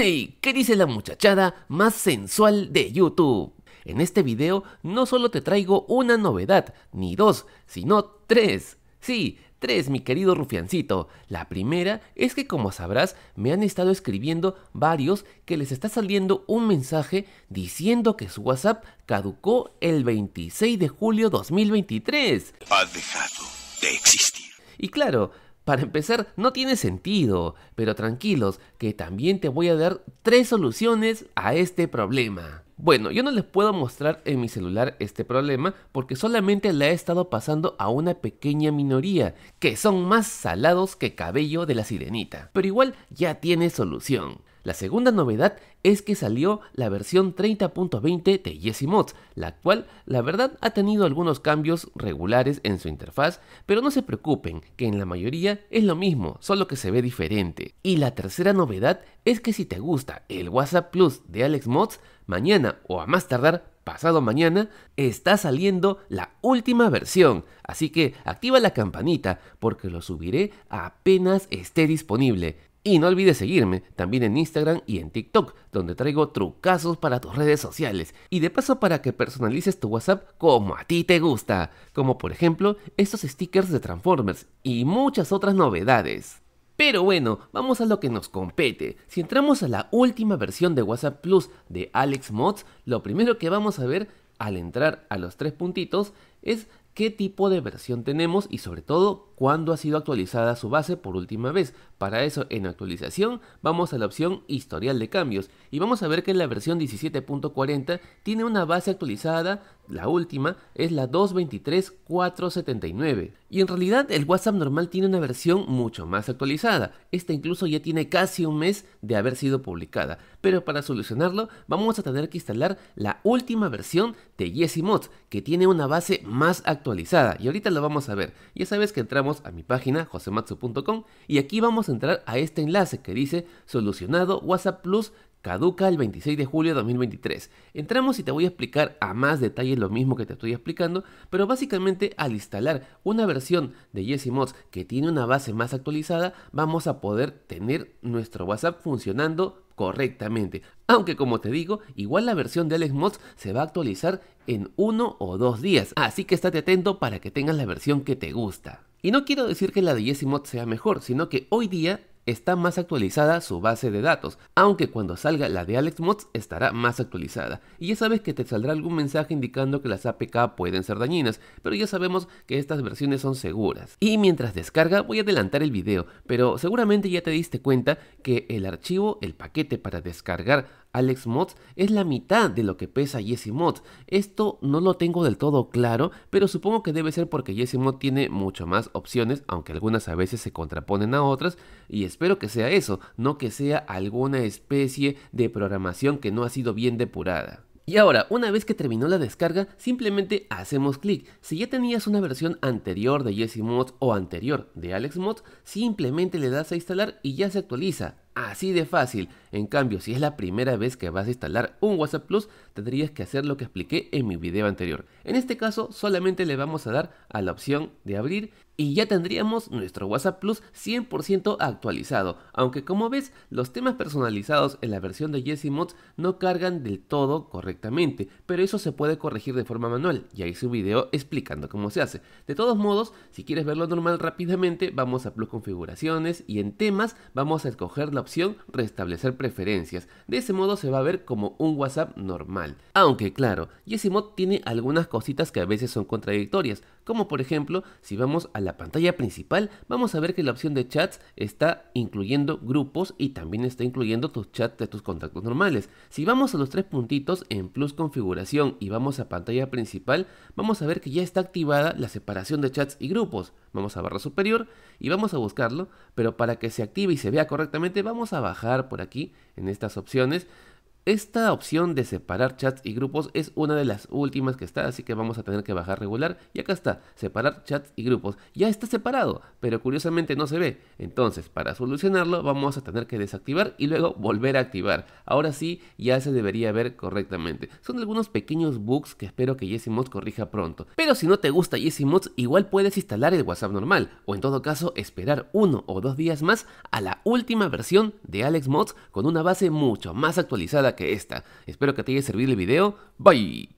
Hey, ¿qué dice la muchachada más sensual de YouTube? En este video no solo te traigo una novedad, ni dos, sino tres. Sí, tres, mi querido rufiancito. La primera es que como sabrás, me han estado escribiendo varios que les está saliendo un mensaje diciendo que su WhatsApp caducó el 26 de julio 2023. Ha dejado de existir. Y claro, para empezar, no tiene sentido, pero tranquilos, que también te voy a dar tres soluciones a este problema. Bueno, yo no les puedo mostrar en mi celular este problema porque solamente la he estado pasando a una pequeña minoría, que son más salados que cabello de la sirenita. Pero igual ya tiene solución. La segunda novedad es que salió la versión 30.20 de Jesse Mods, la cual la verdad ha tenido algunos cambios regulares en su interfaz, pero no se preocupen que en la mayoría es lo mismo, solo que se ve diferente. Y la tercera novedad es que si te gusta el WhatsApp Plus de Alex Mods, mañana o a más tardar pasado mañana está saliendo la última versión, así que activa la campanita porque lo subiré apenas esté disponible. Y no olvides seguirme también en Instagram y en TikTok, donde traigo trucazos para tus redes sociales y de paso para que personalices tu WhatsApp como a ti te gusta, como por ejemplo estos stickers de Transformers y muchas otras novedades. Pero bueno, vamos a lo que nos compete. Si entramos a la última versión de WhatsApp Plus de Alex Mods, lo primero que vamos a ver al entrar a los tres puntitos es qué tipo de versión tenemos y sobre todo cuándo ha sido actualizada su base por última vez. Para eso en actualización vamos a la opción historial de cambios y vamos a ver que la versión 17.40 tiene una base actualizada, la última es la 223.479 y en realidad el WhatsApp normal tiene una versión mucho más actualizada, esta incluso ya tiene casi un mes de haber sido publicada, pero para solucionarlo vamos a tener que instalar la última versión de mods que tiene una base más actualizada y ahorita lo vamos a ver. Ya sabes que entramos a mi página josematsu.com y aquí vamos a entrar a este enlace que dice solucionado WhatsApp Plus caduca el 26 de julio de 2023. Entramos y te voy a explicar a más detalle lo mismo que te estoy explicando, pero básicamente al instalar una versión de YesiMods que tiene una base más actualizada, vamos a poder tener nuestro WhatsApp funcionando correctamente. Aunque como te digo, igual la versión de Alex Mods se va a actualizar en uno o dos días, así que estate atento para que tengas la versión que te gusta. Y no quiero decir que la de Jesse Mods sea mejor, sino que hoy día está más actualizada su base de datos, aunque cuando salga la de Alex Mods estará más actualizada. Y ya sabes que te saldrá algún mensaje indicando que las APK pueden ser dañinas, pero ya sabemos que estas versiones son seguras. Y mientras descarga voy a adelantar el video, pero seguramente ya te diste cuenta que el archivo, el paquete para descargar Alex Mods es la mitad de lo que pesa Jesse Mods. Esto no lo tengo del todo claro, pero supongo que debe ser porque Jesse Mod tiene mucho más opciones, aunque algunas a veces se contraponen a otras, y espero que sea eso, no que sea alguna especie de programación que no ha sido bien depurada. Y ahora, una vez que terminó la descarga, simplemente hacemos clic. Si ya tenías una versión anterior de Jesse Mods o anterior de Alex Mods, simplemente le das a instalar y ya se actualiza. Así de fácil. En cambio, si es la primera vez que vas a instalar un WhatsApp Plus, tendrías que hacer lo que expliqué en mi video anterior. En este caso, solamente le vamos a dar a la opción de abrir y ya tendríamos nuestro WhatsApp Plus 100% actualizado, aunque como ves, los temas personalizados en la versión de Jesse Mods no cargan del todo correctamente, pero eso se puede corregir de forma manual, ya hice un video explicando cómo se hace. De todos modos, si quieres verlo normal rápidamente, vamos a Plus Configuraciones y en temas vamos a escoger la restablecer preferencias, de ese modo se va a ver como un WhatsApp normal. Aunque claro, Yesimod tiene algunas cositas que a veces son contradictorias, como por ejemplo si vamos a la pantalla principal vamos a ver que la opción de chats está incluyendo grupos y también está incluyendo tus chats de tus contactos normales. Si vamos a los tres puntitos en plus configuración y vamos a pantalla principal vamos a ver que ya está activada la separación de chats y grupos. Vamos a barra superior y vamos a buscarlo, pero para que se active y se vea correctamente vamos a bajar por aquí en estas opciones esta opción de separar chats y grupos es una de las últimas que está, así que vamos a tener que bajar regular. Y acá está, separar chats y grupos. Ya está separado, pero curiosamente no se ve. Entonces, para solucionarlo vamos a tener que desactivar y luego volver a activar. Ahora sí, ya se debería ver correctamente. Son algunos pequeños bugs que espero que mods corrija pronto. Pero si no te gusta mods igual puedes instalar el WhatsApp normal, o en todo caso esperar uno o dos días más a la última versión de Alex Mods con una base mucho más actualizada que esta. Espero que te haya servido el video. Bye.